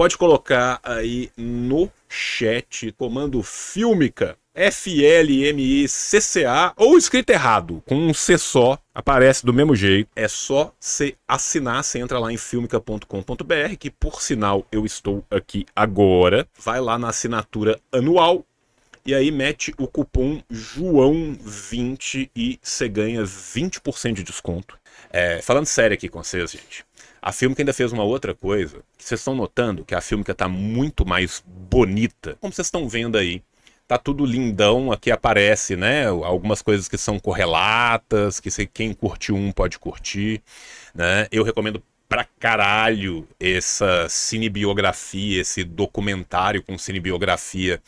pode colocar aí no chat comando Filmica, F-L-M-I-C-C-A, ou escrito errado, com um C só, aparece do mesmo jeito. É só você assinar, você entra lá em filmica.com.br, que por sinal eu estou aqui agora. Vai lá na assinatura anual, e aí mete o cupom João20 e você ganha 20% de desconto. É, falando sério aqui com vocês, gente. A Filmica ainda fez uma outra coisa, que vocês estão notando que a Filmica está muito mais bonita. Como vocês estão vendo aí, tá tudo lindão, aqui aparece, né, algumas coisas que são correlatas, que quem curtiu um pode curtir, né? Eu recomendo pra caralho essa cinebiografia, esse documentário com cinebiografia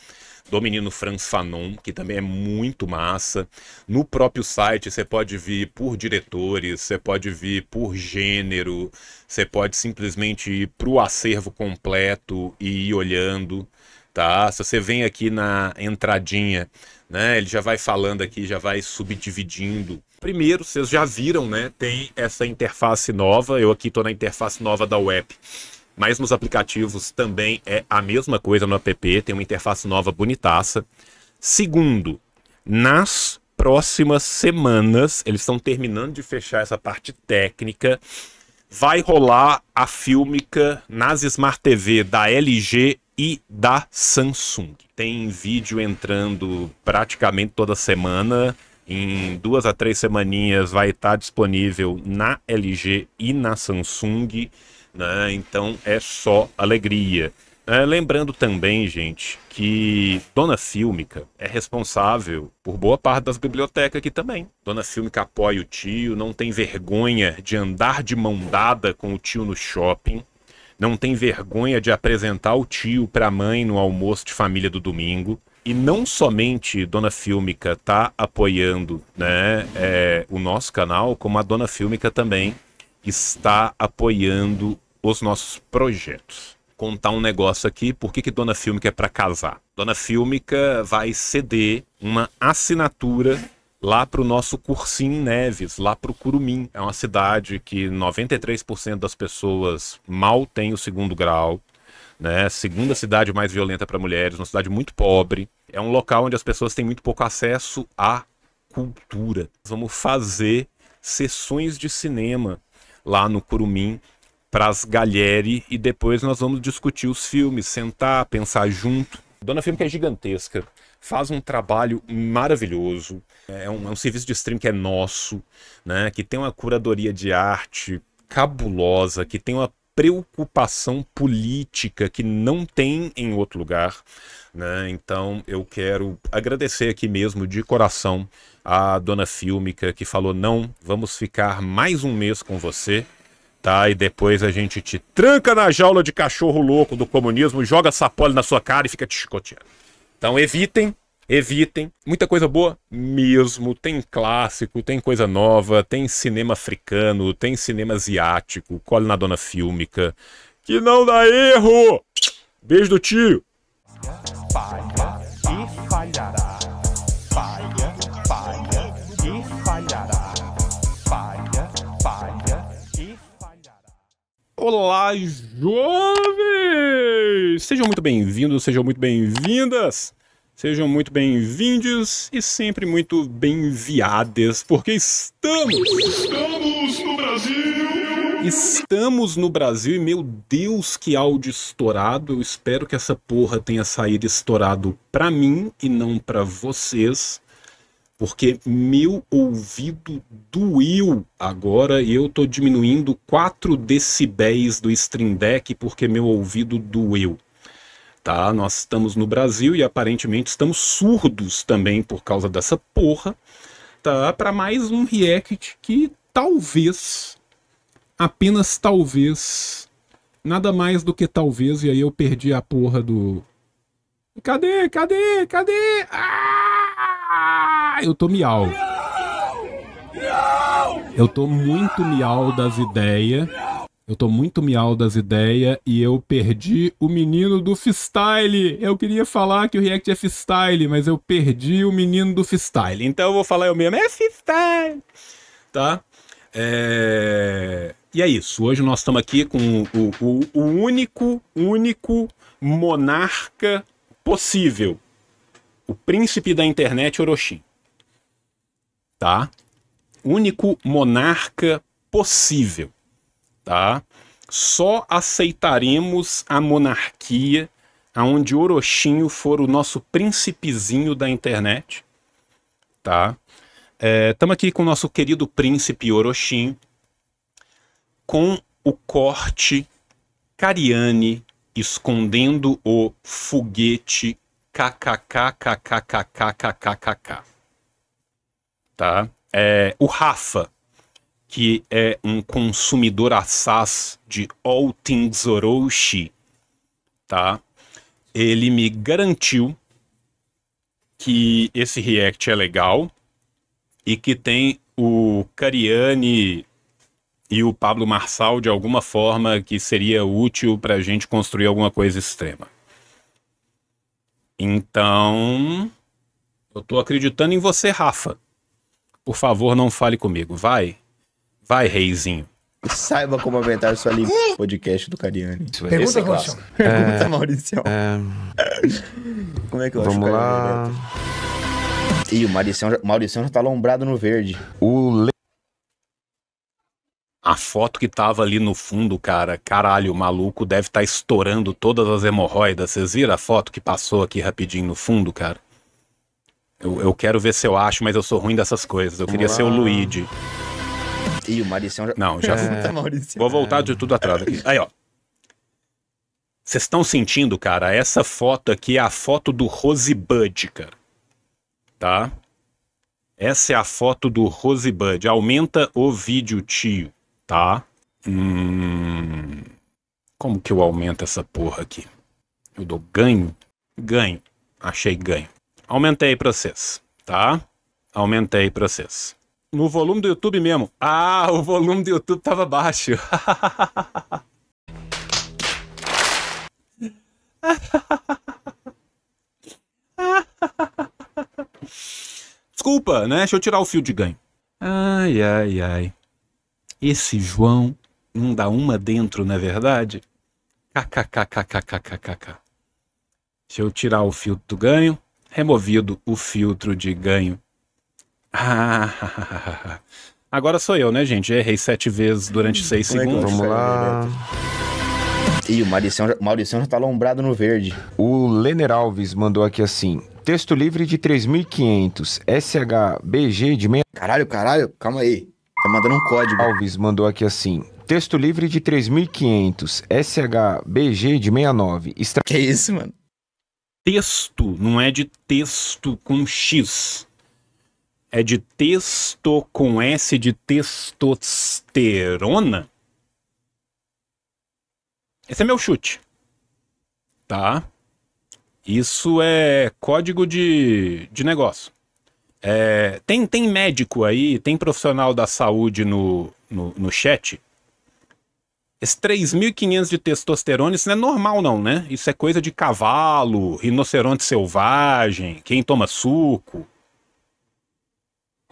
do menino Franz Fanon, que também é muito massa. No próprio site você pode vir por diretores, você pode vir por gênero, você pode simplesmente ir para o acervo completo e ir olhando. Tá? Se você vem aqui na entradinha, né? Ele já vai falando aqui, já vai subdividindo. Primeiro, vocês já viram, né? Tem essa interface nova. Eu aqui estou na interface nova da web. Mas nos aplicativos também é a mesma coisa no app, tem uma interface nova bonitaça. Segundo, nas próximas semanas, eles estão terminando de fechar essa parte técnica, vai rolar a fílmica nas Smart TV da LG e da Samsung. Tem vídeo entrando praticamente toda semana. Em duas a três semaninhas vai estar disponível na LG e na Samsung. Né? Então é só alegria. É, lembrando também, gente, que Dona Silmica é responsável por boa parte das bibliotecas aqui também. Dona Silmica apoia o tio, não tem vergonha de andar de mão dada com o tio no shopping, não tem vergonha de apresentar o tio para a mãe no almoço de família do domingo. E não somente Dona Fílmica está apoiando né, é, o nosso canal, como a Dona Fílmica também está apoiando os nossos projetos. Contar um negócio aqui, por que, que Dona Fílmica é para casar? Dona Fílmica vai ceder uma assinatura lá para o nosso cursinho Neves, lá para o Curumim. É uma cidade que 93% das pessoas mal tem o segundo grau. Né? Segunda cidade mais violenta para mulheres, uma cidade muito pobre. É um local onde as pessoas têm muito pouco acesso à cultura. Vamos fazer sessões de cinema lá no Curumim para as Galheri e depois nós vamos discutir os filmes, sentar, pensar junto. Dona Filme que é gigantesca, faz um trabalho maravilhoso, é um, é um serviço de stream que é nosso, né? que tem uma curadoria de arte cabulosa, que tem uma preocupação política que não tem em outro lugar. Né? Então eu quero agradecer aqui mesmo de coração a dona Filmica que falou: não, vamos ficar mais um mês com você tá? E depois a gente te tranca na jaula de cachorro louco do comunismo, joga sapole na sua cara e fica te chicoteando. Então evitem, evitem. Muita coisa boa mesmo. Tem clássico, tem coisa nova, tem cinema africano, tem cinema asiático, cole na dona fílmica. Que não dá erro! Beijo do tio! Pai. Olá, jovens! Sejam muito bem-vindos, sejam muito bem-vindas, sejam muito bem-vindos e sempre muito bem viadas porque estamos! Estamos no Brasil! Estamos no Brasil e, meu Deus, que áudio estourado! Eu espero que essa porra tenha saído estourado pra mim e não pra vocês porque meu ouvido doeu agora e eu tô diminuindo 4 decibéis do Stream Deck porque meu ouvido doeu. Tá? Nós estamos no Brasil e aparentemente estamos surdos também por causa dessa porra. Tá? Para mais um react que talvez apenas talvez nada mais do que talvez e aí eu perdi a porra do Cadê? Cadê? Cadê? Ah! Ah, eu tô miau. Eu tô muito miau das ideias. Eu tô muito miau das ideias e eu perdi o menino do freestyle. Eu queria falar que o React é freestyle, mas eu perdi o menino do freestyle. Então eu vou falar eu mesmo, é freestyle. Tá? É... E é isso. Hoje nós estamos aqui com o, o, o único, único monarca possível. O príncipe da internet, Orochin tá? Único monarca possível, tá? Só aceitaremos a monarquia aonde Orochinho for o nosso príncipezinho da internet, tá? Estamos é, aqui com o nosso querido príncipe Orochinho, com o corte Cariane escondendo o foguete kkkkkkkkkk tá? É, o Rafa, que é um consumidor assaz de All Things Orochi, tá? Ele me garantiu que esse react é legal e que tem o Cariani e o Pablo Marçal de alguma forma que seria útil para a gente construir alguma coisa extrema. Então, eu tô acreditando em você, Rafa. Por favor, não fale comigo. Vai. Vai, reizinho. Saiba como aumentar sua Live Podcast do Cariani. É Pergunta, é Maurício. Pergunta, é, Maurício. É... Como é que eu Vamos acho lá. Cara? Ih, o Maurício, já, já tá alombrado no verde. O Le... A foto que tava ali no fundo, cara, caralho, o maluco deve estar tá estourando todas as hemorroidas. Vocês viram a foto que passou aqui rapidinho no fundo, cara? Eu, eu, quero ver se eu acho, mas eu sou ruim dessas coisas. Eu Vamos queria lá. ser o ah. Luigi. Ih, o Maurício já. Não, já. É. Vou voltar de tudo atrás aqui. Aí, ó. Vocês estão sentindo, cara? Essa foto aqui é a foto do Rosebud, cara. Tá? Essa é a foto do Rosebud. Aumenta o vídeo, tio. Tá? Hum... Como que eu aumento essa porra aqui? Eu dou ganho? Ganho. Achei ganho. Aumentei para vocês, tá? Aumentei para vocês. No volume do YouTube mesmo. Ah, o volume do YouTube tava baixo. Desculpa, né? Deixa eu tirar o fio de ganho. Ai, ai, ai. Esse João não dá uma dentro, não é verdade? KKKKKKKK. Deixa eu tirar o fio do ganho removido o filtro de ganho. Ah, agora sou eu, né, gente? Errei sete vezes durante seis Como é segundos. É Vamos lá. Ih, o Maurício, já, já tá alombrado no verde. O Lener Alves mandou aqui assim: texto livre de 3.500, SHBG de meia. Caralho, caralho, calma aí. Tá mandando um código. Alves mandou aqui assim: texto livre de 3.500, SHBG de 69. Estra... Que isso, mano? texto, não é de texto com X. É de texto com S de testosterona? Esse é meu chute. Tá? Isso é código de, de negócio. É, tem, tem médico aí, tem profissional da saúde no, no, no chat esse 3.500 de testosterona, isso não é normal não, né? Isso é coisa de cavalo, rinoceronte selvagem, quem toma suco.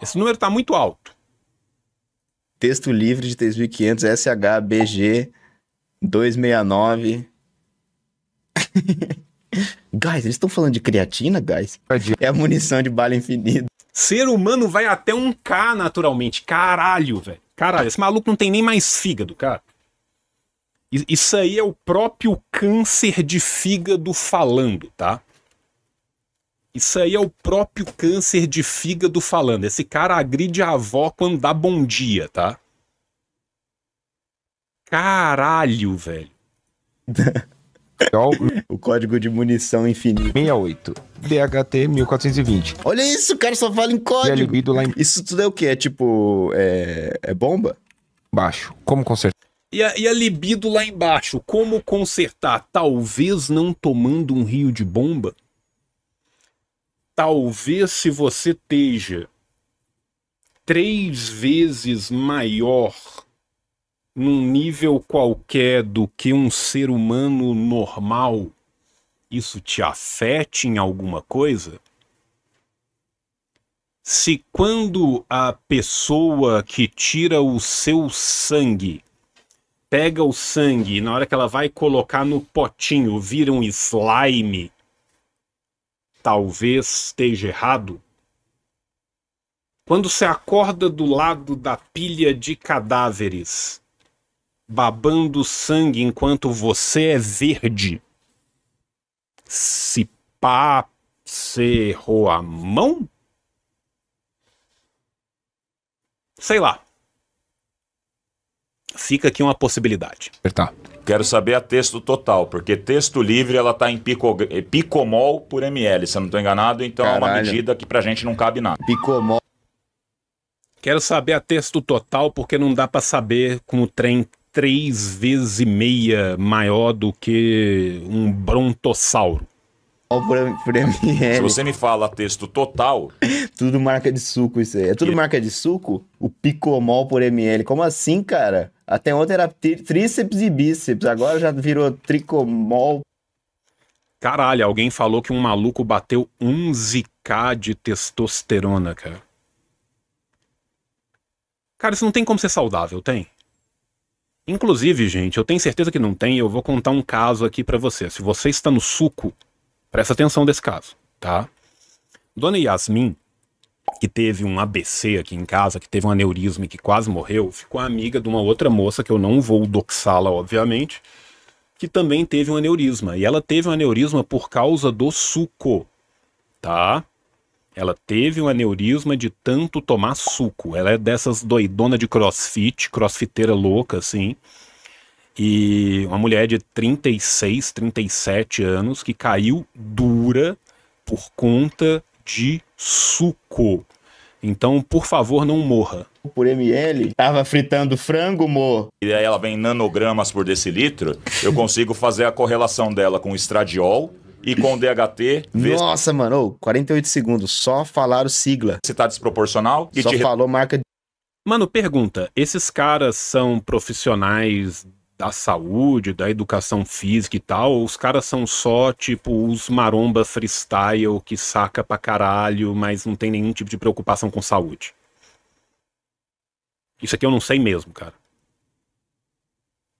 Esse número está muito alto. Texto livre de 3.500 SHBG 269. guys, eles estão falando de creatina, guys? É a munição de bala infinita. Ser humano vai até um K naturalmente. Caralho, velho. Caralho, esse maluco não tem nem mais fígado, cara. Isso aí é o próprio câncer de fígado falando, tá? Isso aí é o próprio câncer de fígado falando. Esse cara agride a avó quando dá bom dia, tá? Caralho, velho. o código de munição infinito. 68. DHT 1420. Olha isso, o cara só fala em código. Em... Isso tudo é o quê? É tipo. É, é bomba? Baixo. Como consertar? E a, e a libido lá embaixo, como consertar? Talvez não tomando um rio de bomba? Talvez se você esteja três vezes maior num nível qualquer do que um ser humano normal, isso te afete em alguma coisa? Se quando a pessoa que tira o seu sangue pega o sangue e na hora que ela vai colocar no potinho vira um slime, talvez esteja errado? Quando você acorda do lado da pilha de cadáveres, babando sangue enquanto você é verde, se pá, você errou a mão? Sei lá. Fica aqui uma possibilidade. Tá. Quero saber a texto total, porque texto livre ela está em pico, eh, picomol por ml, se eu não estou enganado, então Caralho. é uma medida que para gente não cabe nada. Picomol. Quero saber a texto total, porque não dá para saber com o trem três vezes e meia maior do que um brontossauro. Se você me fala texto total. tudo marca de suco isso aí. É tudo marca de suco? O picomol por ml. Como assim, cara? Até ontem era tríceps e bíceps, agora já virou tricomol. Caralho, alguém falou que um maluco bateu 11k de testosterona, cara. Cara, isso não tem como ser saudável, tem? Inclusive, gente, eu tenho certeza que não tem, eu vou contar um caso aqui para você. Se você está no suco, presta atenção desse caso, tá? Dona Yasmin, que teve um ABC aqui em casa, que teve um aneurisma e que quase morreu, ficou amiga de uma outra moça, que eu não vou doxá-la, obviamente, que também teve um aneurisma. E ela teve um aneurisma por causa do suco, tá? Ela teve um aneurisma de tanto tomar suco. Ela é dessas doidona de crossfit, crossfiteira louca, assim. E uma mulher de 36, 37 anos que caiu dura por conta de suco. Então, por favor, não morra. Por ml, tava fritando frango, mor. E aí ela vem em nanogramas por decilitro. Eu consigo fazer a correlação dela com estradiol e com DHT. Vê... Nossa, mano, 48 segundos, só falaram sigla. Se tá desproporcional. E só te... falou marca. Mano, pergunta: esses caras são profissionais da saúde, da educação física e tal, os caras são só, tipo, os maromba freestyle que saca pra caralho, mas não tem nenhum tipo de preocupação com saúde. Isso aqui eu não sei mesmo, cara.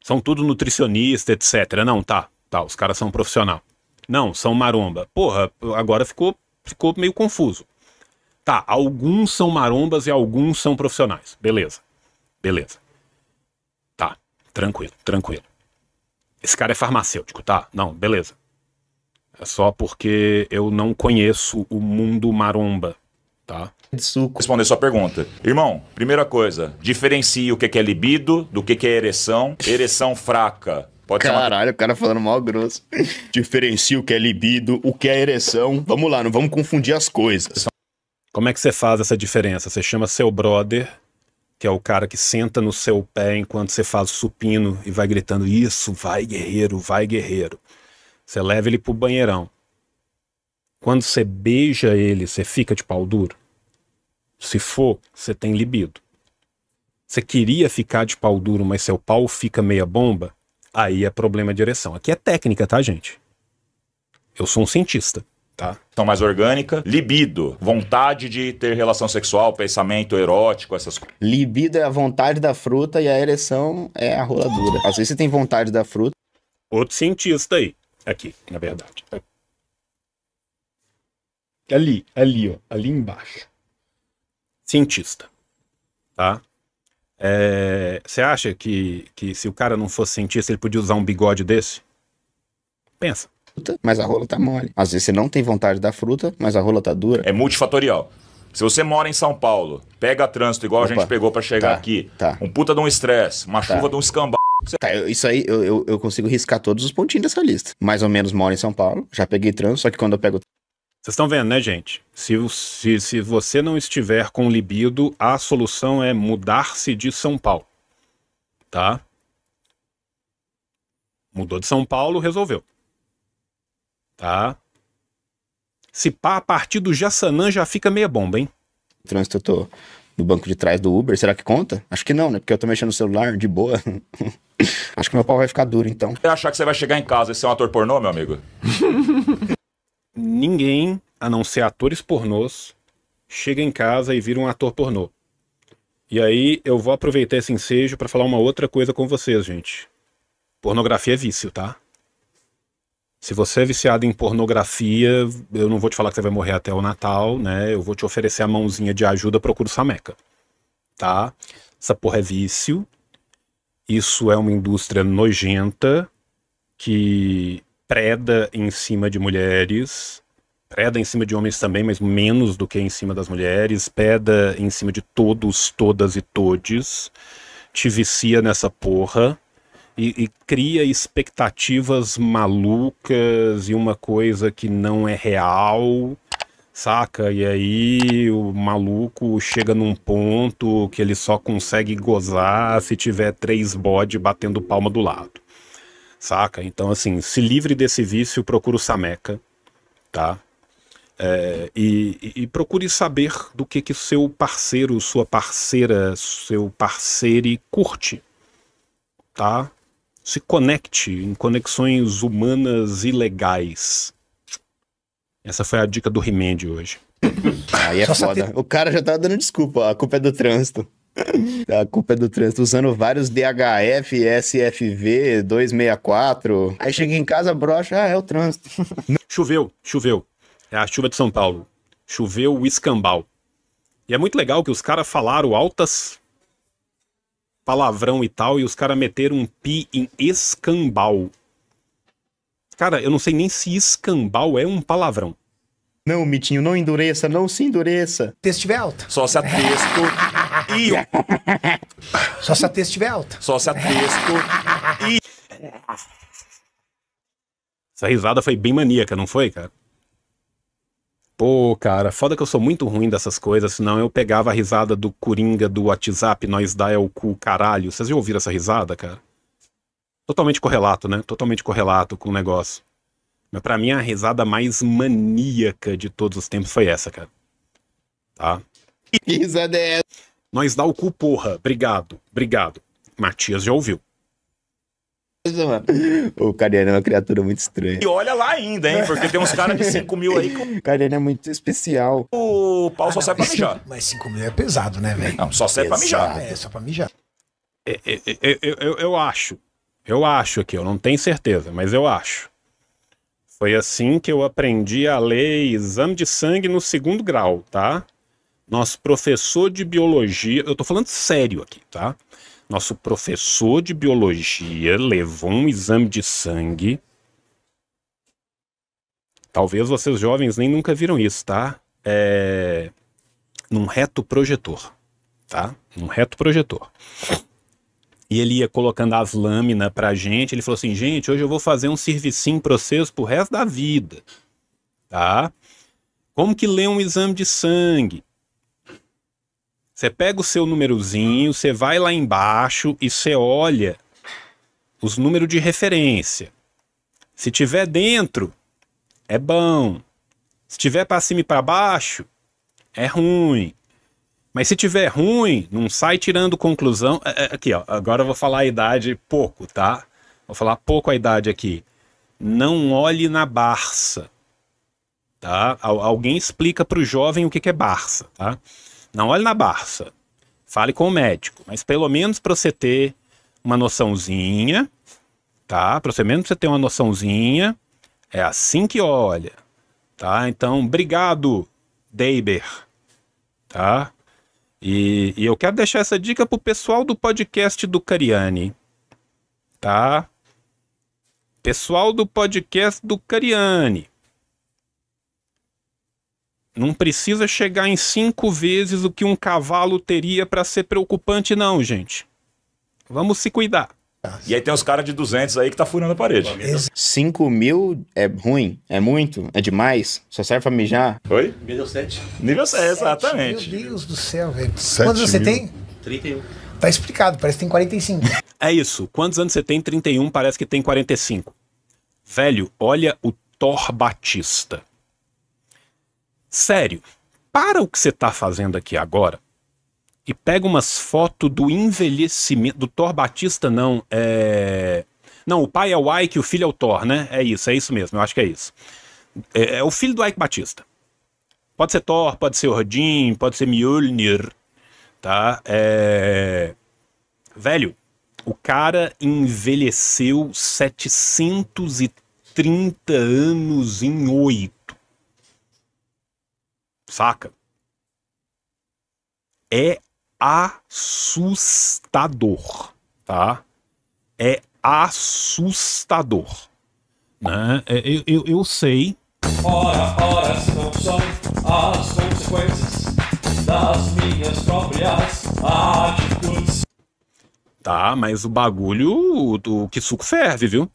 São tudo nutricionista, etc. Não, tá, tá, os caras são profissional. Não, são maromba. Porra, agora ficou, ficou meio confuso. Tá, alguns são marombas e alguns são profissionais. Beleza. Beleza. Tranquilo, tranquilo. Esse cara é farmacêutico, tá? Não, beleza. É só porque eu não conheço o mundo maromba, tá? Suco. Responder sua pergunta. Irmão, primeira coisa, diferencie o que é libido do que é ereção. Ereção fraca Pode Caralho, uma... o cara falando mal grosso. Diferencia o que é libido, o que é ereção. Vamos lá, não vamos confundir as coisas. Como é que você faz essa diferença? Você chama seu brother que é o cara que senta no seu pé enquanto você faz o supino e vai gritando: Isso, vai guerreiro, vai guerreiro. Você leva ele pro banheirão. Quando você beija ele, você fica de pau duro? Se for, você tem libido. Você queria ficar de pau duro, mas seu pau fica meia bomba? Aí é problema de ereção. Aqui é técnica, tá, gente? Eu sou um cientista. Tá. Então, mais orgânica. Libido, vontade de ter relação sexual, pensamento erótico, essas coisas. Libido é a vontade da fruta e a ereção é a roladura. Às vezes você tem vontade da fruta. Outro cientista aí. Aqui, na verdade. Ali, ali, ó. Ali embaixo. Cientista. Tá? É, você é... acha que, que se o cara não fosse cientista, ele podia usar um bigode desse? Pensa fruta, mas a rola tá mole. Às vezes você não tem vontade da fruta, mas a rola tá dura. É multifatorial. Se você mora em São Paulo, pega trânsito igual Opa, a gente pegou para chegar tá, aqui, tá. um puta de um estresse, uma tá. chuva de um escambau. Tá, isso aí eu, eu, eu, consigo riscar todos os pontinhos dessa lista. Mais ou menos moro em São Paulo, já peguei trânsito, só que quando eu pego. Vocês estão vendo, né, gente? Se, se, se você não estiver com libido, a solução é mudar-se de São Paulo. Tá? Mudou de São Paulo, resolveu. Tá. Se pá, a partir do Jaçanã já fica meia bomba, hein? Trânsito, eu tô no banco de trás do Uber. Será que conta? Acho que não, né? Porque eu tô mexendo no celular de boa. Acho que meu pau vai ficar duro, então. Você achar que você vai chegar em casa e ser um ator pornô, meu amigo? Ninguém, a não ser atores pornôs, chega em casa e vira um ator pornô. E aí eu vou aproveitar esse ensejo para falar uma outra coisa com vocês, gente. Pornografia é vício, tá? Se você é viciado em pornografia, eu não vou te falar que você vai morrer até o Natal, né? Eu vou te oferecer a mãozinha de ajuda, procura o Sameca. Tá? Essa porra é vício. Isso é uma indústria nojenta que preda em cima de mulheres, preda em cima de homens também, mas menos do que em cima das mulheres, preda em cima de todos, todas e todes, te vicia nessa porra, e, e, cria expectativas malucas e uma coisa que não é real, saca? E aí o maluco chega num ponto que ele só consegue gozar se tiver três bode batendo palma do lado, saca? Então, assim, se livre desse vício, procura o Sameca, tá? É, e, e, procure saber do que, que seu parceiro, sua parceira, seu parceiro curte, tá? se conecte em conexões humanas ilegais. Essa foi a dica do He-Man de hoje. Aí é foda. O cara já tá dando desculpa, a culpa é do trânsito. A culpa é do trânsito, usando vários DHF, SFV, 264. Aí cheguei em casa, brocha, ah, é o trânsito. Choveu, choveu. É a chuva de São Paulo. Choveu o escambau. E é muito legal que os caras falaram altas palavrão e tal, e os caras meteram um pi em escambau. Cara, eu não sei nem se escambau é um palavrão. Não, Mitinho, não endureça, não se endureça. Texto estiver alta Só se a texto. e... Só se a texto estiver alta Só se a texto. e... Essa risada foi bem maníaca, não foi, cara? Pô, cara, foda que eu sou muito ruim dessas coisas, senão eu pegava a risada do Coringa do WhatsApp, nós dá é o cu, caralho. Vocês já ouviram essa risada, cara? Totalmente correlato, né? Totalmente correlato com o negócio. Mas pra mim a risada mais maníaca de todos os tempos foi essa, cara. Tá? Que risada é essa? Nós dá o cu, porra. Obrigado, obrigado. Matias já ouviu. Mano. O Cariano é uma criatura muito estranha. E olha lá ainda, hein? Porque tem uns caras de 5 mil aí. O Cariano é muito especial. O pau só sai pra mijar. Mas 5 mil é pesado, né, velho? Não, só sai pra mijar. É, só pra mijar. É é, é, é, eu, eu, eu acho. Eu acho aqui, eu não tenho certeza, mas eu acho. Foi assim que eu aprendi a ler exame de sangue no segundo grau, tá? Nosso professor de biologia, eu tô falando sério aqui, tá? nosso professor de biologia levou um exame de sangue. Talvez vocês jovens nem nunca viram isso, tá? É... Num reto projetor, tá? Num reto projetor. E ele ia colocando as lâminas pra gente. Ele falou assim, gente, hoje eu vou fazer um servicinho pra vocês pro resto da vida, tá? Como que lê um exame de sangue? Você pega o seu númerozinho, você vai lá embaixo e você olha os números de referência. Se tiver dentro, é bom. Se tiver para cima e para baixo, é ruim. Mas se tiver ruim, não sai tirando conclusão. É, é, aqui, ó, agora eu vou falar a idade pouco, tá? Vou falar pouco a idade aqui. Não olhe na Barça, tá? Alguém explica para o jovem o que, que é Barça, tá? Não olhe na Barça. Fale com o médico. Mas pelo menos para você ter uma noçãozinha, tá? Para você menos você ter uma noçãozinha, é assim que olha, tá? Então, obrigado, Deiber, tá? E, e eu quero deixar essa dica pro pessoal do podcast do Cariani, tá? Pessoal do podcast do Cariani, não precisa chegar em cinco vezes o que um cavalo teria para ser preocupante, não, gente. Vamos se cuidar. E aí tem os caras de 200 aí que tá furando a parede. 5 mil é ruim, é muito, é demais, só serve pra mijar. Oi? Nível 7. Nível 7, exatamente. Meu Deus do céu, velho. Quantos você tem? 31. Tá explicado, parece que tem 45. É isso, quantos anos você tem? 31, parece que tem 45. Velho, olha o Thor Batista. Sério, para o que você está fazendo aqui agora e pega umas fotos do envelhecimento. Do Thor Batista, não. É... Não, o pai é o Ike, o filho é o Thor, né? É isso, é isso mesmo, eu acho que é isso. É, é o filho do Ike Batista. Pode ser Thor, pode ser Odin, pode ser Mjolnir, tá? É... Velho, o cara envelheceu 730 anos em 8. Saca? É assustador, tá? É assustador. Né? É, eu, eu, eu sei. Ora, ora, as opções, as consequências das minhas próprias atitudes. Tá, mas o bagulho, o, o que suco ferve, viu?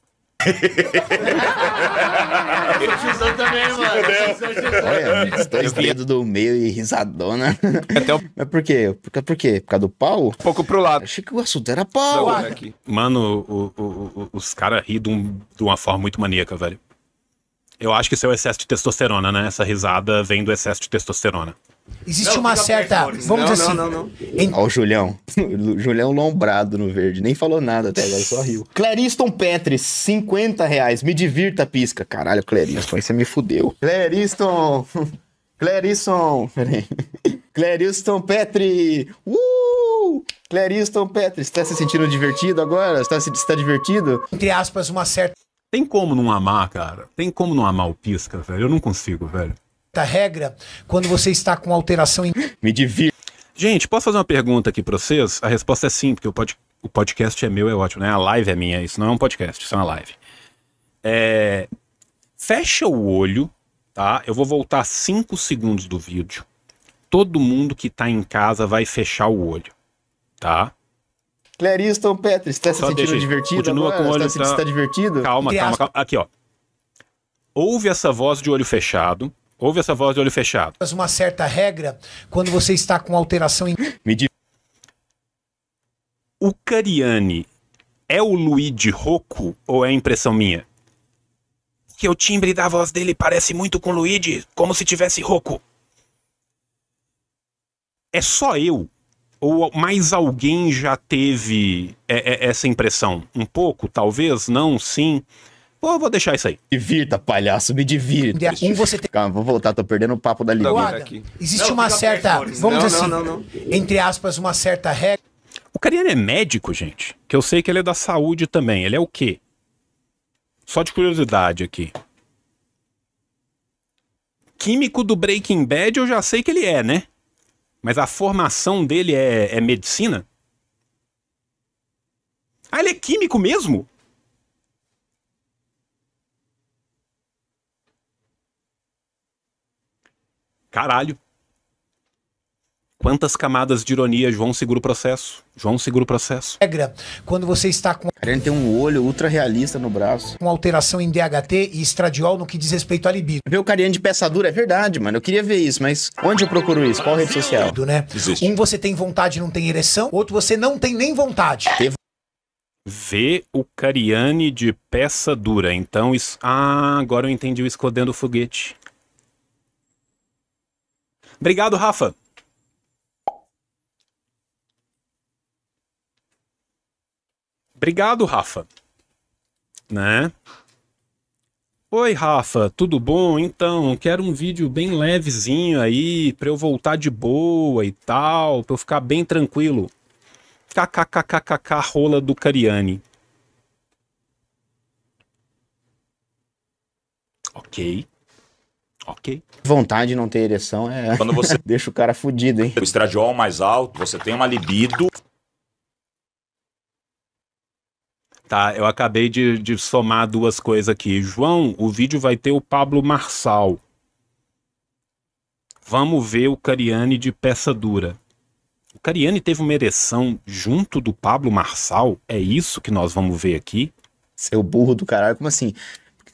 Tiozão também, mano. Olha, os dois do meio e risadona. Até o... Mas por quê? Por, por quê? Por causa do pau? Um pouco pro lado. Eu achei que o assunto era pau. Não, é mano, o, o, os caras ri de, um, de uma forma muito maníaca, velho. Eu acho que isso é o excesso de testosterona, né? Essa risada vem do excesso de testosterona. Existe não, uma certa. Vamos não, dizer não, assim. Não, em... o Julião. Julião lombrado no verde. Nem falou nada até agora, só riu. Clariston Petri, 50 reais. Me divirta, pisca. Caralho, Clariston, você me fudeu. Clariston! Clariston! Peraí. Clariston Petri! Uh! Clariston Petri, está se sentindo divertido agora? Está se está divertido? Entre aspas, uma certa. Tem como não amar, cara? Tem como não amar o pisca, velho? Eu não consigo, velho regra quando você está com alteração em. Me divir. Gente, posso fazer uma pergunta aqui para vocês? A resposta é sim, porque o, pod... o podcast é meu, é ótimo, né? A live é minha, isso não é um podcast, isso é uma live. É... Fecha o olho, tá? Eu vou voltar 5 segundos do vídeo. Todo mundo que tá em casa vai fechar o olho, tá? Clariston Petri, está se sentindo deixa, divertido? Continua agora? com o olho. tá... divertido? Calma, calma, calma. Aqui, ó. Ouve essa voz de olho fechado Ouve essa voz de olho fechado. Uma certa regra quando você está com alteração em. Me O Cariani é o Luigi Rocco ou é impressão minha? Que o timbre da voz dele parece muito com Luigi, como se tivesse Rocco. É só eu ou mais alguém já teve é, é, essa impressão? Um pouco, talvez, não, sim. Pô, vou deixar isso aí. Divirta, palhaço, me divirta. Um você tem... Calma, vou voltar, tô perdendo o papo da tá liga. aqui. existe não, uma certa, vamos não, dizer assim, não, entre aspas, uma certa regra. O Carinha é médico, gente, que eu sei que ele é da saúde também. Ele é o quê? Só de curiosidade aqui. Químico do Breaking Bad eu já sei que ele é, né? Mas a formação dele é, é medicina? Ah, ele é químico mesmo? Caralho. Quantas camadas de ironia João segura o processo? João segura o processo. Regra, quando você está com. Ele tem um olho ultra realista no braço. Com alteração em DHT e estradiol no que diz respeito à libido. Ver o carinha de peça dura é verdade, mano. Eu queria ver isso, mas onde eu procuro isso? Qual rede social? Né? Existe. Um você tem vontade e não tem ereção, outro você não tem nem vontade. Teve... Vê o Cariani de peça dura. Então, isso... ah, agora eu entendi o escodendo o foguete. Obrigado, Rafa. Obrigado, Rafa. Né? Oi, Rafa, tudo bom? Então, quero um vídeo bem levezinho aí, pra eu voltar de boa e tal, pra eu ficar bem tranquilo. KKKKKK rola do Cariani. Ok. Ok. Vontade de não ter ereção é. Quando você deixa o cara fudido, hein? O estradiol mais alto, você tem uma libido. Tá, eu acabei de, de somar duas coisas aqui. João, o vídeo vai ter o Pablo Marçal. Vamos ver o Cariani de peça dura. O Cariani teve uma ereção junto do Pablo Marçal? É isso que nós vamos ver aqui? Seu burro do caralho, como assim?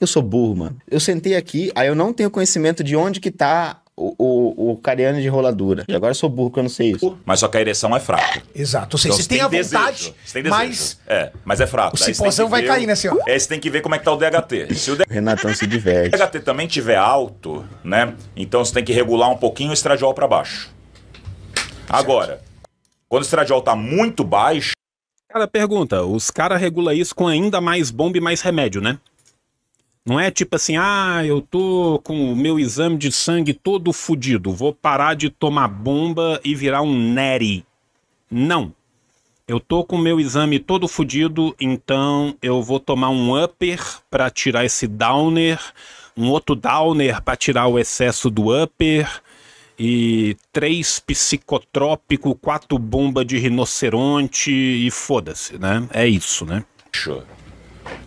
eu sou burro, mano. Eu sentei aqui, aí eu não tenho conhecimento de onde que tá o, o, o cariano de roladura. E agora eu sou burro porque eu não sei isso. Mas só que a ereção é fraca. Exato. Ou seja, então, você tem, tem a desejo, vontade, você tem mas... É, mas é fraco. O cipozão vai ver, cair, né, senhor? É, você tem que ver como é que tá o DHT. Se o, D... o Renatão se diverte. DHT também tiver alto, né? Então você tem que regular um pouquinho o estradiol para baixo. Agora, quando o estradiol tá muito baixo... Cara, pergunta, os caras regulam isso com ainda mais bomba e mais remédio, né? Não é tipo assim, ah, eu tô com o meu exame de sangue todo fodido. vou parar de tomar bomba e virar um neri. Não. Eu tô com o meu exame todo fodido, então eu vou tomar um upper para tirar esse downer, um outro downer para tirar o excesso do upper e três psicotrópico, quatro bomba de rinoceronte e foda-se, né? É isso, né? Sure.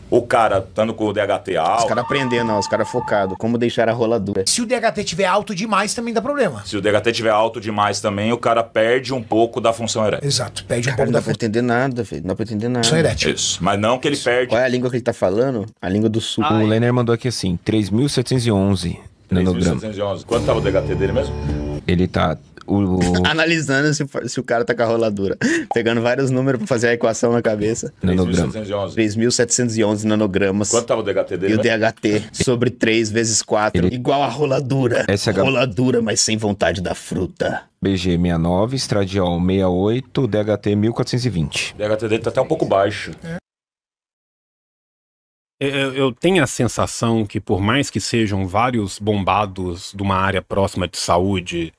O cara estando com o DHT alto. Os caras aprendendo, os caras focados. Como deixar a roladura? Se o DHT tiver alto demais, também dá problema. Se o DHT tiver alto demais também, o cara perde um pouco da função erétil. Exato, perde um cara, pouco não da função. Não dá pra entender nada, filho. Não dá pra entender nada. Função erétil. Isso. Mas não que ele Isso. perde. Qual é a língua que ele tá falando? A língua do sul. O Lenner mandou aqui assim: 3.711 nanograma. 3.711. Quanto tava tá o DHT dele mesmo? Ele tá O... Analisando se, se, o cara tá com a roladura. Pegando vários números pra fazer a equação na cabeça. 3.711 nanogramas. Quanto tá o DHT dele? E o né? DHT sobre 3 vezes 4. Ele... Igual a roladura. SH... Roladura, mas sem vontade da fruta. BG69, estradiol 68, DHT 1420. O DHT dele tá até um pouco baixo. É. Eu, é, eu, tenho a sensação que, por mais que sejam vários bombados de uma área próxima de saúde,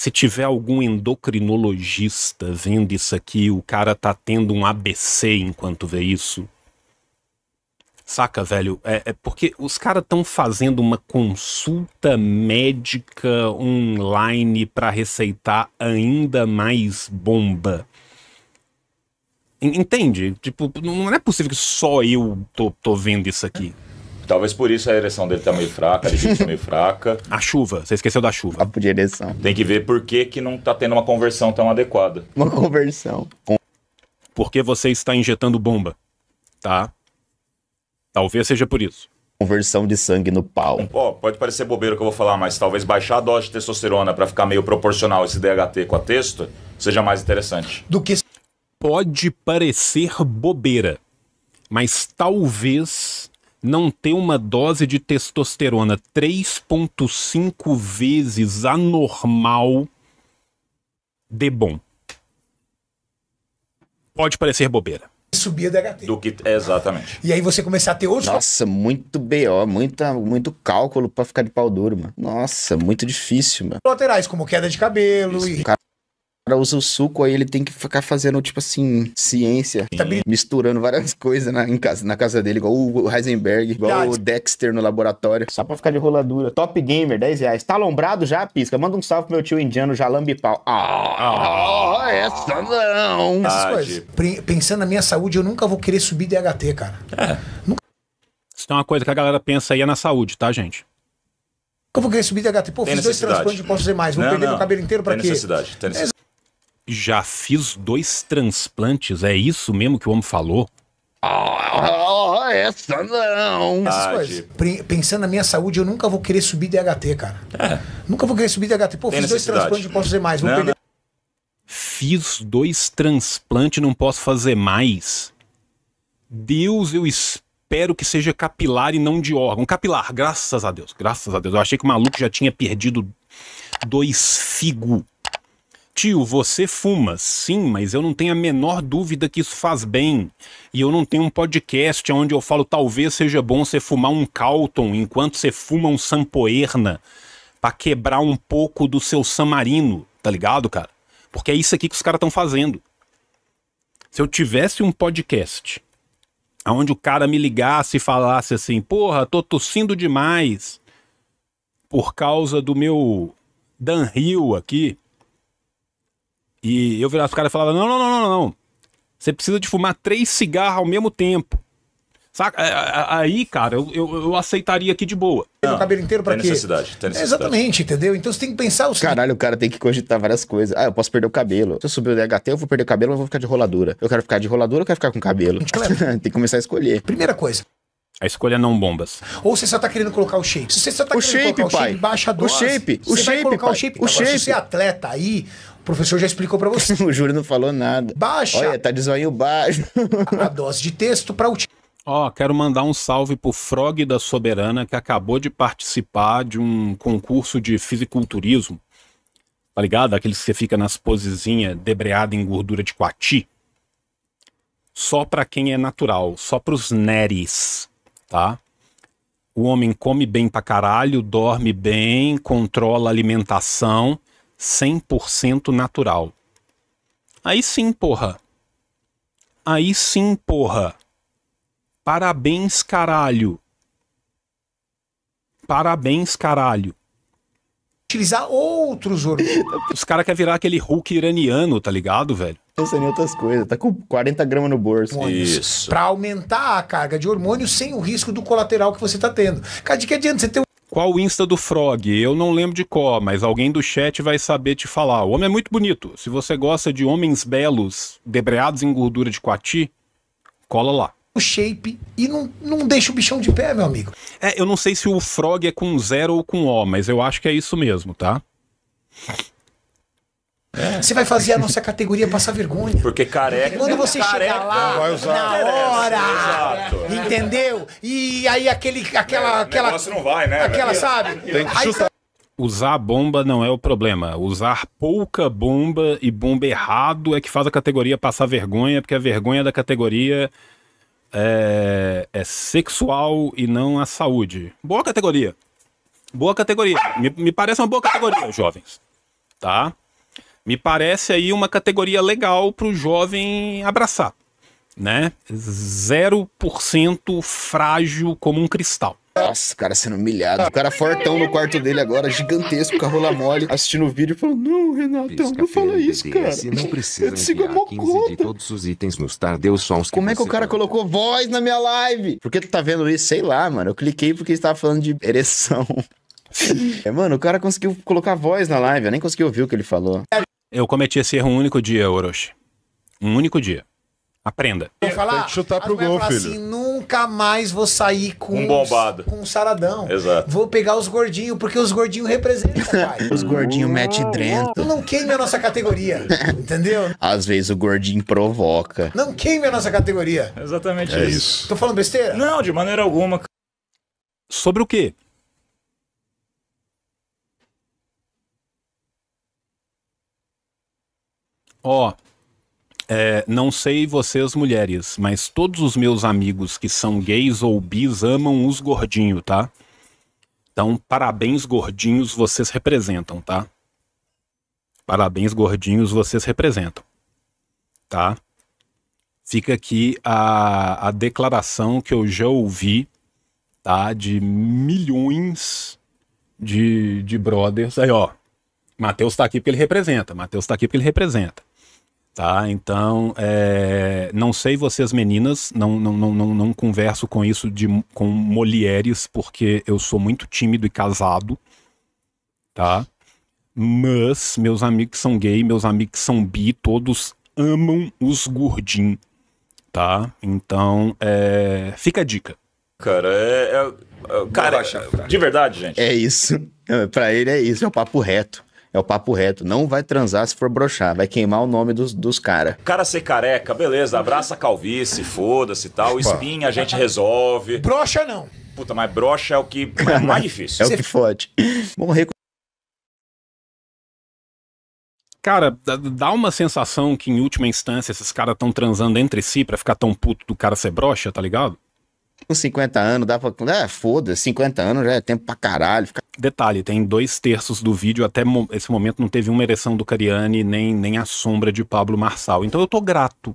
se tiver algum endocrinologista vendo isso aqui, o cara tá tendo um ABC enquanto vê isso. Saca, velho? É, é porque os caras estão fazendo uma consulta médica online para receitar ainda mais bomba. Entende? Tipo, não é possível que só eu tô, tô vendo isso aqui. Talvez por isso a ereção dele tá meio fraca, a libido tá meio fraca. A chuva, você esqueceu da chuva. Papo de ereção. Tem que ver por que, que não tá tendo uma conversão tão adequada. Uma conversão. Porque você está injetando bomba, tá? Talvez seja por isso. Conversão de sangue no pau. Ó, pode parecer bobeira que eu vou falar, mas talvez baixar a dose de testosterona para ficar meio proporcional esse DHT com a texto seja mais interessante. Do que. Pode parecer bobeira, mas talvez não ter uma dose de testosterona 3,5 vezes anormal de bom. Pode parecer bobeira. Subir do HT. Do que, exatamente. E aí você começar a ter outros. Nossa, muito BO, muita, muito cálculo para ficar de pau duro, mano. Nossa, muito difícil, mano. Laterais, como queda de cabelo Isso, e cara usa o suco, aí ele tem que ficar fazendo, tipo assim, ciência. Sim. Tá Misturando várias coisas na, casa, na casa dele, igual o Heisenberg, igual Verdade. o Dexter no laboratório. Só pra ficar de roladura. Top Gamer, 10 reais. Tá alombrado já, pisca? Manda um salve pro meu tio indiano, Jalambi Pau. Ah ah, ah, ah, essa não! Essas coisas. Pensando na minha saúde, eu nunca vou querer subir DHT, cara. É. Nunca... Isso é uma coisa que a galera pensa aí é na saúde, tá, gente? Eu vou querer subir DHT. Pô, tem fiz dois transplantes, posso fazer mais. Vou não, perder não. meu cabelo inteiro pra tem quê? Necessidade, tem necessidade. É já fiz dois transplantes, é isso mesmo que o homem falou? Oh, oh, essa não. Essas ah, coisas. Tipo... Pensando na minha saúde, eu nunca vou querer subir DHT, cara. É. Nunca vou querer subir DHT. Pô, Tem fiz dois transplantes, não posso fazer mais. Não, perder... não. Fiz dois transplantes, não posso fazer mais. Deus, eu espero que seja capilar e não de órgão. Capilar, graças a Deus, graças a Deus. Eu achei que o maluco já tinha perdido dois figo Tio, você fuma? Sim, mas eu não tenho a menor dúvida que isso faz bem. E eu não tenho um podcast onde eu falo talvez seja bom você fumar um Calton enquanto você fuma um Sampoerna para quebrar um pouco do seu Samarino, tá ligado, cara? Porque é isso aqui que os caras estão fazendo. Se eu tivesse um podcast onde o cara me ligasse e falasse assim: "Porra, tô tossindo demais por causa do meu Dan Hill aqui, e eu virava os caras e falava: não, não, não, não, não. Você precisa de fumar três cigarros ao mesmo tempo. Saca? É, é, é, aí, cara, eu, eu, aceitaria aqui de boa. Não, o ah, cabelo inteiro pra tem quê? Necessidade, tem necessidade. É exatamente, entendeu? Então você tem que pensar os Caralho, o cara tem que cogitar várias coisas. Ah, eu posso perder o cabelo. Se eu subir o DHT, eu vou perder o cabelo, eu vou ficar de roladura. Eu quero ficar de roladura, eu quero ficar com cabelo. tem que começar a escolher. Primeira coisa, a escolha não bombas. Ou você só tá querendo colocar o shape. Se você só tá o querendo shape, colocar o pai. shape, baixa a dose. O shape, o shape, vai colocar pai. o shape. O Agora, shape. Se você é atleta aí, professor já explicou para você. o Júlio não falou nada. Baixa. Olha, tá de zoinho baixo. a, dose de texto para utilizar. Ó, oh, quero mandar um salve pro Frog da Soberana, que acabou de participar de um concurso de fisiculturismo. Tá ligado? Aquele que você fica nas posezinhas, debreada em gordura de coati. Só pra quem é natural, só pros neres, tá? O homem come bem pra caralho, dorme bem, controla a alimentação 100% natural. Aí sim, porra. Aí sim, porra. Parabéns, caralho. Parabéns, caralho. Utilizar outros hormônios. Os caras querem virar aquele Hulk iraniano, tá ligado, velho? Pensando em outras coisas. Tá com 40 gramas no bolso. Isso. Pra aumentar a carga de hormônio sem o risco do colateral que você tá tendo. Cara, de que adianta você ter um qual o Insta do Frog? Eu não lembro de qual, mas alguém do chat vai saber te falar. O homem é muito bonito. Se você gosta de homens belos, debreados em gordura de coati, cola lá o shape e não, não deixa o bichão de pé, meu amigo. É, eu não sei se o frog é com zero ou com O, mas eu acho que é isso mesmo, tá? É. Você vai fazer a nossa categoria passar vergonha. Porque careca. Quando é você careca, chegar lá, vai usar. na hora. Exato. Entendeu? E aí aquele, aquela, é, aquela. não vai, né? Aquela, velho? sabe? Tem que chutar. usar bomba não é o problema. Usar pouca bomba e bomba errado é que faz a categoria passar vergonha, porque a vergonha da categoria é, é sexual e não a saúde. Boa categoria. Boa categoria. Me, me parece uma boa categoria, jovens. Tá? Me parece aí uma categoria legal para o jovem abraçar, né? 0% frágil como um cristal. Nossa, o cara sendo humilhado. O cara fortão no quarto dele agora, gigantesco, com a rola mole, assistindo o vídeo e falando: Não, Renato, não fala isso, cara. cara. Não precisa eu sigo a conta. de todos os itens nos tardeus só uns Como é que o cara pode... colocou voz na minha live? Por que tu tá vendo isso? Sei lá, mano. Eu cliquei porque estava falando de ereção. é, mano, o cara conseguiu colocar voz na live. Eu nem consegui ouvir o que ele falou. Eu cometi esse erro um único dia, Orochi. Um único dia. Aprenda. Eu falar, tem que chutar pro gol, falar filho. Assim, nunca mais vou sair com um bombado, com um saradão. Exato. Vou pegar os gordinhos porque os gordinhos representam, pai. os gordinhos mete drento. Não queime a nossa categoria, entendeu? Às vezes o gordinho provoca. Não queime a nossa categoria. Exatamente é isso. isso. Tô falando besteira? Não, de maneira alguma. Sobre o quê? Ó, é, não sei vocês mulheres, mas todos os meus amigos que são gays ou bis amam os gordinhos, tá? Então, parabéns gordinhos, vocês representam, tá? Parabéns gordinhos, vocês representam, tá? Fica aqui a, a declaração que eu já ouvi, tá? De milhões de, de brothers. Aí, ó, Matheus tá aqui porque ele representa, Matheus tá aqui porque ele representa. Tá, então, é, não sei vocês meninas, não, não, não, não, não converso com isso de, com mulheres, porque eu sou muito tímido e casado, tá? Mas meus amigos são gay, meus amigos são bi, todos amam os gordinhos, tá? Então, é, fica a dica. Cara, é, é, é cara, de verdade, gente. É isso. Para ele é isso, é o um papo reto. É o papo reto. Não vai transar se for broxar. Vai queimar o nome dos, dos caras. Cara ser careca, beleza. Abraça a calvície, foda-se e tal. Espinha a gente resolve. Brocha não. Puta, mas brocha é o que é mais difícil. É o que fode. Vamos com. Cara, dá uma sensação que em última instância esses caras estão transando entre si para ficar tão puto do cara ser brocha, tá ligado? com 50 anos, dá pra. É, foda, 50 anos já é tempo pra caralho. Fica... Detalhe, tem dois terços do vídeo, até mo esse momento não teve uma ereção do Cariani, nem, nem a sombra de Pablo Marçal. Então eu tô grato,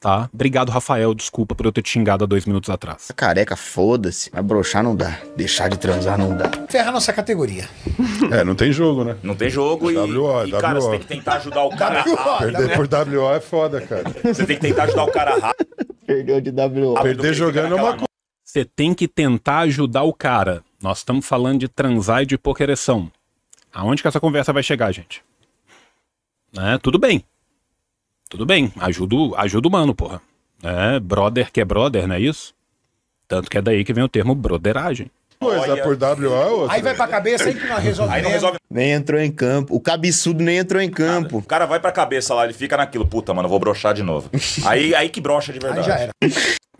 tá? Obrigado, Rafael, desculpa por eu ter te xingado há dois minutos atrás. Tá careca, foda-se. Mas broxar não dá. Deixar de transar não dá. Ferra nossa categoria. é, não tem jogo, né? Não tem jogo e. WO, e WO. cara, você tem que tentar ajudar o cara. Perder por WO é foda, cara. Você tem que tentar ajudar o cara a. Perdeu de WO. Perder jogando é uma coisa, você tem que tentar ajudar o cara. Nós estamos falando de transar e de hipoquereção. Aonde que essa conversa vai chegar, gente? Né? Tudo bem. Tudo bem. Ajudo, ajudo mano, porra. É, brother que é brother, não é isso? Tanto que é daí que vem o termo broderagem. é, Aí vai pra cabeça, aí que não resolve. Aí não resolve. Nem entrou em campo. O cabeçudo nem entrou em campo. O cara vai pra cabeça lá, ele fica naquilo. Puta, mano, vou brochar de novo. aí, aí que brocha de verdade. Aí já era.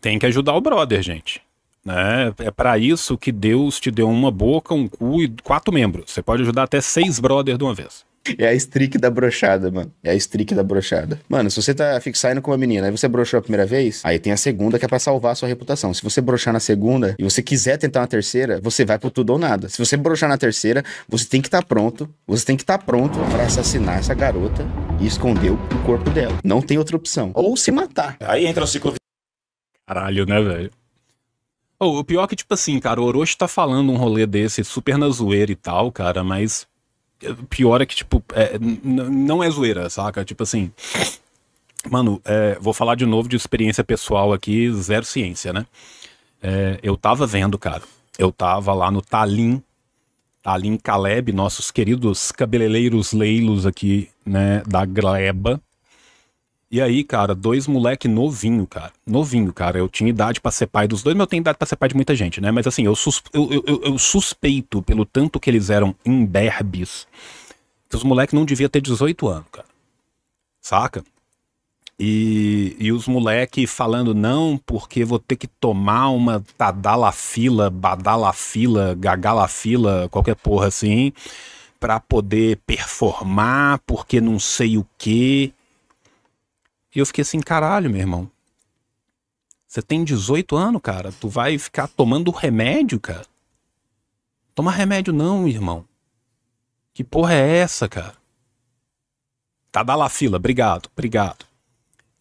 Tem que ajudar o brother, gente. Né? É para isso que Deus te deu uma boca, um cu e quatro membros. Você pode ajudar até seis brothers de uma vez. É a streak da brochada, mano. É a streak da brochada. Mano, se você tá fixando com uma menina, e você brochou a primeira vez, aí tem a segunda que é pra salvar a sua reputação. Se você brochar na segunda e você quiser tentar na terceira, você vai pro tudo ou nada. Se você brochar na terceira, você tem que estar tá pronto. Você tem que estar tá pronto para assassinar essa garota e esconder o corpo dela. Não tem outra opção. Ou se matar. Aí entra o ciclo. Caralho, né, velho? Oh, o pior é que, tipo assim, cara, o Orochi tá falando um rolê desse super na zoeira e tal, cara, mas o eh, pior é que, tipo, é, não é zoeira, saca? Tipo assim. Mano, é, vou falar de novo de experiência pessoal aqui, zero ciência, né? É, eu tava vendo, cara. Eu tava lá no Talim, Talim Caleb, nossos queridos cabeleireiros leilos aqui, né, da Gleba. E aí, cara, dois moleque novinho, cara. Novinho, cara. Eu tinha idade para ser pai dos dois, mas eu tenho idade para ser pai de muita gente, né? Mas assim, eu, eu, eu, eu suspeito, pelo tanto que eles eram imberbes, que os moleques não devia ter 18 anos, cara. Saca? E, e os moleque falando, não, porque vou ter que tomar uma tadalafila, badalafila, gagalafila, qualquer porra assim, para poder performar, porque não sei o quê. E eu fiquei assim, caralho, meu irmão. Você tem 18 anos, cara. Tu vai ficar tomando remédio, cara? Toma remédio não, irmão. Que porra é essa, cara? Tá, dá lá fila. Obrigado, obrigado.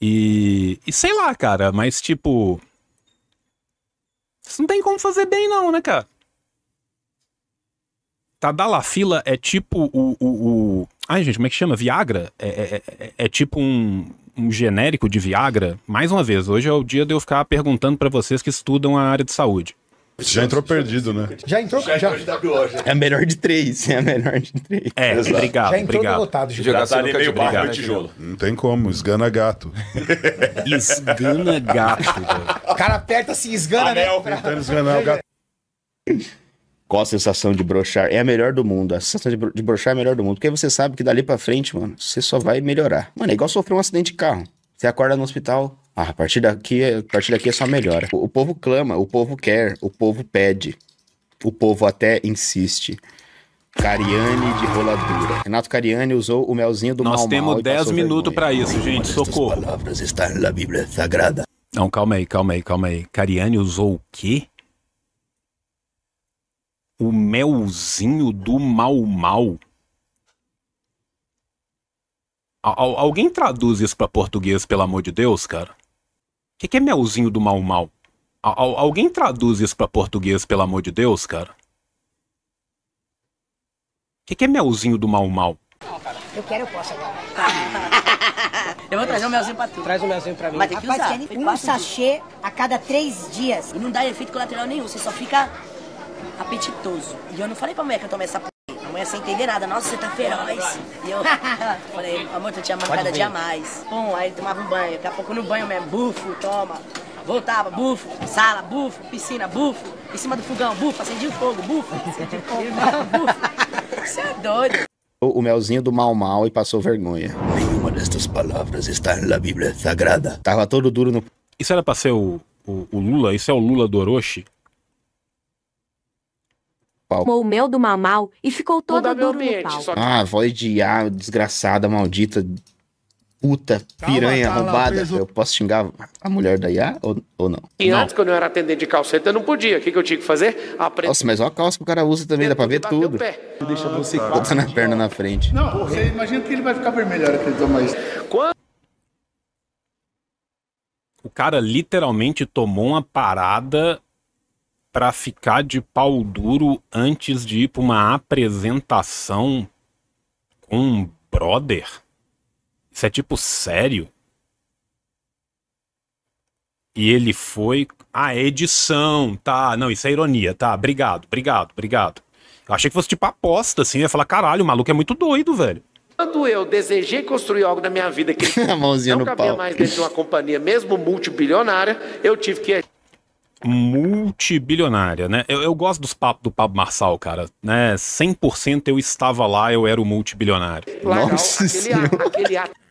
E, e sei lá, cara, mas tipo... Isso não tem como fazer bem não, né, cara? Tá, fila é tipo o, o, o, Ai, gente, como é que chama? Viagra? É, é, é, é, é tipo um, um genérico de Viagra, mais uma vez, hoje é o dia de eu ficar perguntando para vocês que estudam a área de saúde. Já entrou perdido, né? Já entrou, já já. É a melhor de três, é a melhor de três. É, obrigado, já entrou obrigado. Lotado, já tá ali meio barro tijolo. Não tem como, esgana gato. esgana gato. o cara aperta assim, esgana, né? Anel, né? Pra... Tentando esganar o gato. Qual a sensação de brochar? É a melhor do mundo. A sensação de, bro de brochar é a melhor do mundo. Porque você sabe que dali pra frente, mano, você só vai melhorar. Mano, é igual sofrer um acidente de carro. Você acorda no hospital. Ah, a partir daqui, a partir daqui é só melhora. O, o povo clama, o povo quer, o povo pede. O povo até insiste. Cariani de roladura. Renato Cariani usou o melzinho do Nós mal temos 10 minutos para isso, gente. Socorro. palavras estão na Bíblia Sagrada. Não, calma aí, calma aí, calma aí. Cariani usou o quê? O melzinho do mal mal. Al alguém traduz isso para português, pelo amor de Deus, cara? O que, que, é melzinho do mal mal? Al alguém traduz isso para português, pelo amor de Deus, cara? O que, que, é melzinho do mal mal? Eu quero, eu posso agora. Eu vou trazer um melzinho pra tu. Traz um melzinho pra mim. Mas tem que Rapaz, usar. Tem um sachê a cada três dias. E não dá efeito colateral nenhum, você só fica apetitoso. E eu não falei pra mulher que eu tomei essa p... A mulher sem entender nada, nossa, você tá feroz. E eu falei, amor, tu tinha marcado dia mais. Pum, aí tomava um banho, daqui a pouco no banho mesmo, bufo, toma. Voltava, bufo, sala, bufo, piscina, bufo, em cima do fogão, bufo, acendia o fogo, bufo, acendia o fogo, bufo. Você é doido. O, o melzinho do mal mal e passou vergonha. Nenhuma destas palavras está na Bíblia Sagrada. Tava todo duro no. Isso era pra ser o, o, o Lula? Isso é o Lula do Orochi? pau. Tomou o mel do mamau e ficou toda dura ambiente, no pau. Que... Ah, voz de Ah desgraçada, maldita, puta, piranha roubada Preso. Eu posso xingar a mulher da IA ou, ou não? E não. antes, quando eu era atendente de calceta, eu não podia. O que, que eu tinha que fazer? Apre... Nossa, mas olha a calça que o cara usa também, dá pra ver tudo. Pé. Deixa ah, você cara. Tá. na a perna na frente. Não, Porra. você imagina que ele vai ficar vermelho na hora que ele toma isso. Quando... O cara literalmente tomou uma parada para ficar de pau duro antes de ir para uma apresentação com um brother? Isso é tipo sério? E ele foi. Ah, é edição, tá? Não, isso é ironia, tá? Obrigado, obrigado, obrigado. Eu achei que fosse tipo aposta, assim. Eu ia falar, caralho, o maluco é muito doido, velho. Quando eu desejei construir algo na minha vida que A mãozinha não no cabia pau. mais dentro de uma companhia, mesmo multibilionária, eu tive que multibilionária, né? Eu, eu gosto dos papos do Pablo Marçal, cara, né? 100% eu estava lá, eu era o multibilionário. Nossa Legal, aquele, senhora. aquele ato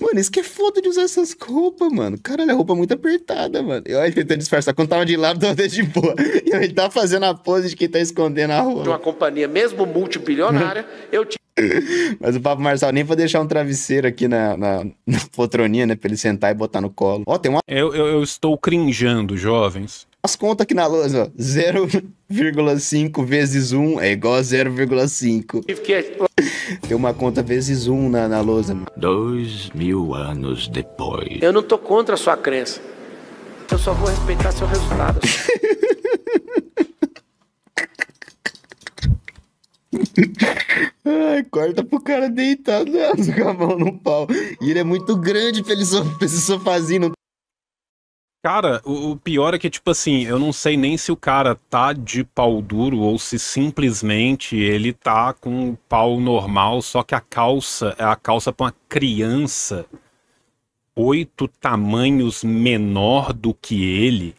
Mano, isso que é foda de usar essas roupas, mano. Caralho, a roupa é muito apertada, mano. Eu aí tentando tá disfarçar. Quando tava de lado, tava de boa. E eu, ele tá fazendo a pose de quem tá escondendo a rua. De uma companhia, mesmo multibilionária, eu tinha. Mas o Papo Marçal nem vou deixar um travesseiro aqui na, na, na, poltroninha, né? Pra ele sentar e botar no colo. Ó, tem uma. Eu, eu, eu estou crinjando, jovens as contas aqui na lousa, 0,5 vezes 1 é igual a 0,5. Tem uma conta vezes 1 na, na lousa, mano. Dois mil anos depois. Eu não tô contra a sua crença. Eu só vou respeitar seu resultado. Ai, corta pro cara deitado né? com a mão no pau. E ele é muito grande ele so, pra esse sofazinho. Cara, o, pior é que, tipo assim, eu não sei nem se o cara tá de pau duro ou se simplesmente ele tá com o pau normal, só que a calça é a calça pra uma criança oito tamanhos menor do que ele.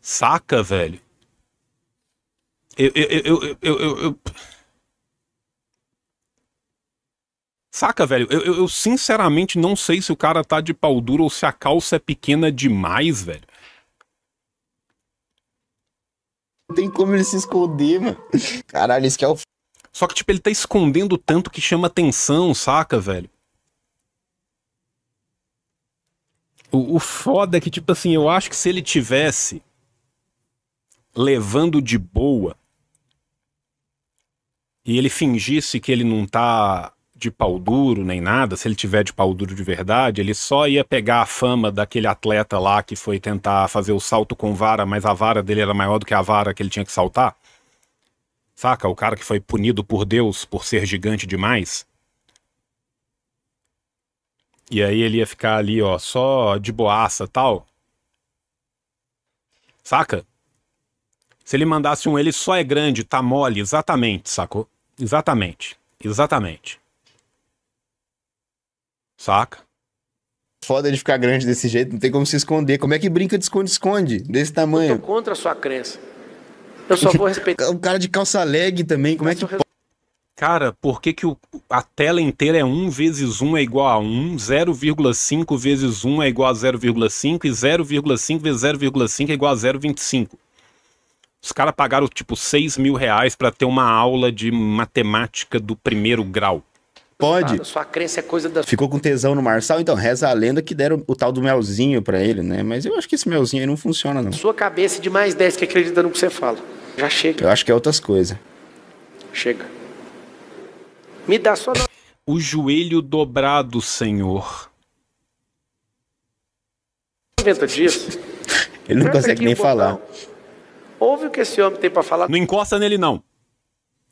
Saca, velho? Eu, eu, eu, eu, eu, Saca, velho? Eu, eu, eu, sinceramente não sei se o cara tá de pau duro ou se a calça é pequena demais, velho. Não tem como ele se esconder, mano. Caralho, isso que é o. Só que, tipo, ele tá escondendo tanto que chama atenção, saca, velho? O, o foda é que, tipo assim, eu acho que se ele tivesse levando de boa e ele fingisse que ele não tá de pau duro nem nada, se ele tiver de pau duro de verdade, ele só ia pegar a fama daquele atleta lá que foi tentar fazer o salto com vara, mas a vara dele era maior do que a vara que ele tinha que saltar. Saca? O cara que foi punido por Deus por ser gigante demais. E aí ele ia ficar ali, ó, só de boaça tal. Saca? Se ele mandasse um, ele só é grande, tá mole, exatamente, sacou? Exatamente, exatamente. Saca? Foda de ficar grande desse jeito, não tem como se esconder. Como é que brinca de esconde-esconde desse tamanho? Eu tô contra a sua crença. Eu só vou respeitar. O cara de calça leg também, como Mas é que. Res... Cara, por que, que o, a tela inteira é 1 vezes 1 é igual a 1, 0,5 vezes 1 é igual a 0,5 e 0,5 vezes 0,5 é igual a 0,25? Os caras pagaram tipo 6 mil reais para ter uma aula de matemática do primeiro grau. Pode. Sua crença é coisa da. Ficou com tesão no Marçal, então reza a lenda que deram o tal do melzinho para ele, né? Mas eu acho que esse melzinho aí não funciona, não. Sua cabeça é de mais 10 que acredita no que você fala. Já chega. Eu acho que é outras coisas. Chega. Me dá sua. O joelho dobrado, Senhor. Inventa disso. ele não Aperta consegue nem falar. Ouve o que esse homem tem para falar. Não encosta nele, não.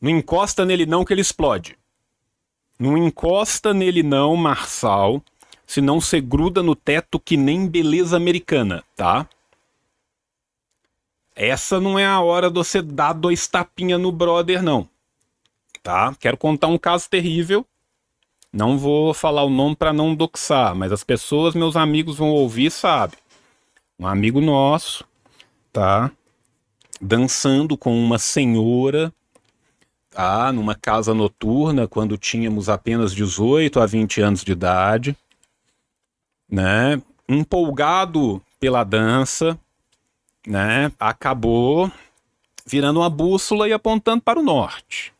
Não encosta nele, não, que ele explode. Não encosta nele não, Marçal, senão você gruda no teto que nem beleza americana, tá? Essa não é a hora de você dar dois tapinhas no brother, não. Tá? Quero contar um caso terrível. Não vou falar o nome para não doxar, mas as pessoas, meus amigos, vão ouvir, sabe? Um amigo nosso, tá? Dançando com uma senhora ah, numa casa noturna, quando tínhamos apenas 18 a 20 anos de idade, né? empolgado pela dança, né? acabou virando uma bússola e apontando para o norte.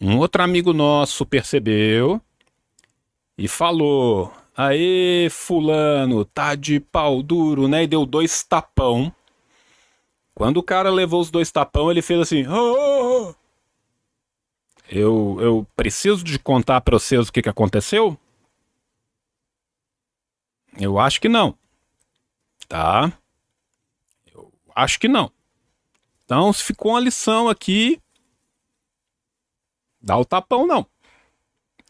Um outro amigo nosso percebeu e falou: Aê, fulano, tá de pau duro, né? E deu dois tapão. Quando o cara levou os dois tapão, ele fez assim: oh, oh, oh. Eu, eu preciso de contar para vocês o que, que aconteceu? Eu acho que não. Tá? Eu acho que não. Então, se ficou uma lição aqui, dá o tapão não.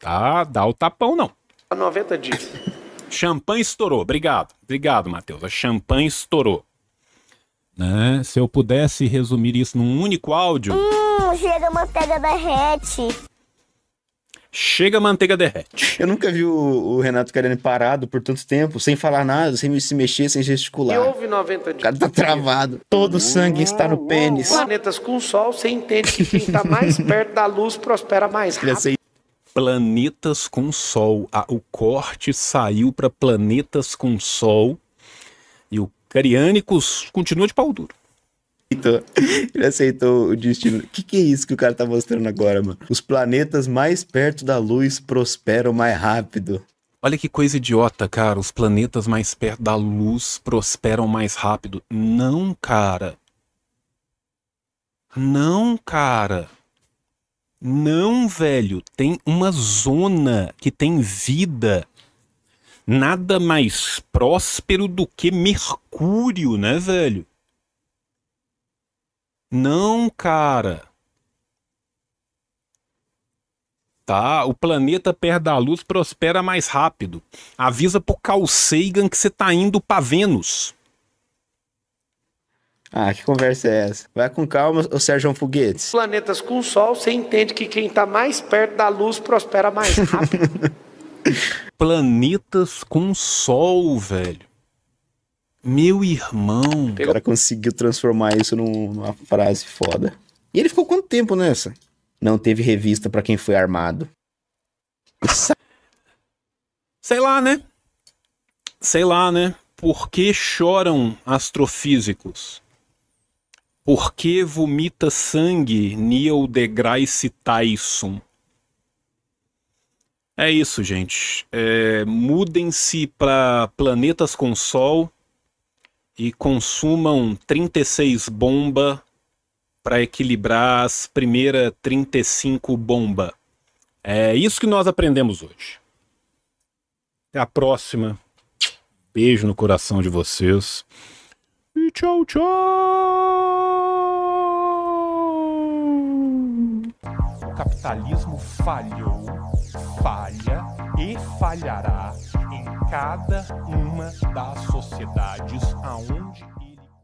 Tá? Dá o tapão não. A 90 dias. Champanhe estourou. Obrigado. Obrigado, Matheus. A champanhe estourou. Né? Se eu pudesse resumir isso num único áudio chega a manteiga derrete. Chega a manteiga derrete. Eu nunca vi o, o Renato Cariani parado por tanto tempo, sem falar nada, sem se mexer, sem gesticular. E houve 90 dias. O cara tá travado. Todo o hum. sangue está no pênis. Planetas com sol, você entende que quem tá mais perto da luz prospera mais rápido. Planetas com Sol. Ah, o corte saiu para Planetas com Sol. E o Carianicus continua de pau duro aceitou. Ele aceitou o destino. O que, que é isso que o cara tá mostrando agora, mano? Os planetas mais perto da luz prosperam mais rápido. Olha que coisa idiota, cara. Os planetas mais perto da luz prosperam mais rápido. Não, cara. Não, cara. Não, velho. Tem uma zona que tem vida. Nada mais próspero do que Mercúrio, né, velho? Não, cara. Tá? O planeta perto da luz, prospera mais rápido. Avisa pro Carl Sagan que você tá indo pra Vênus. Ah, que conversa é essa? Vai com calma, o Sérgio Foguetes. Planetas com sol, você entende que quem tá mais perto da luz prospera mais rápido. Planetas com sol, velho. Meu irmão. O cara conseguiu transformar isso num, numa frase foda. E ele ficou quanto tempo nessa? Não teve revista para quem foi armado. Sei lá, né? Sei lá, né? Por que choram astrofísicos? Por que vomita sangue Neil deGrasse Tyson? É isso, gente. É, Mudem-se para planetas com sol e consumam 36 bomba para equilibrar as primeiras 35 bomba. É isso que nós aprendemos hoje. Até a próxima. Beijo no coração de vocês. E tchau, tchau. O capitalismo falhou, falha e falhará cada uma das sociedades aonde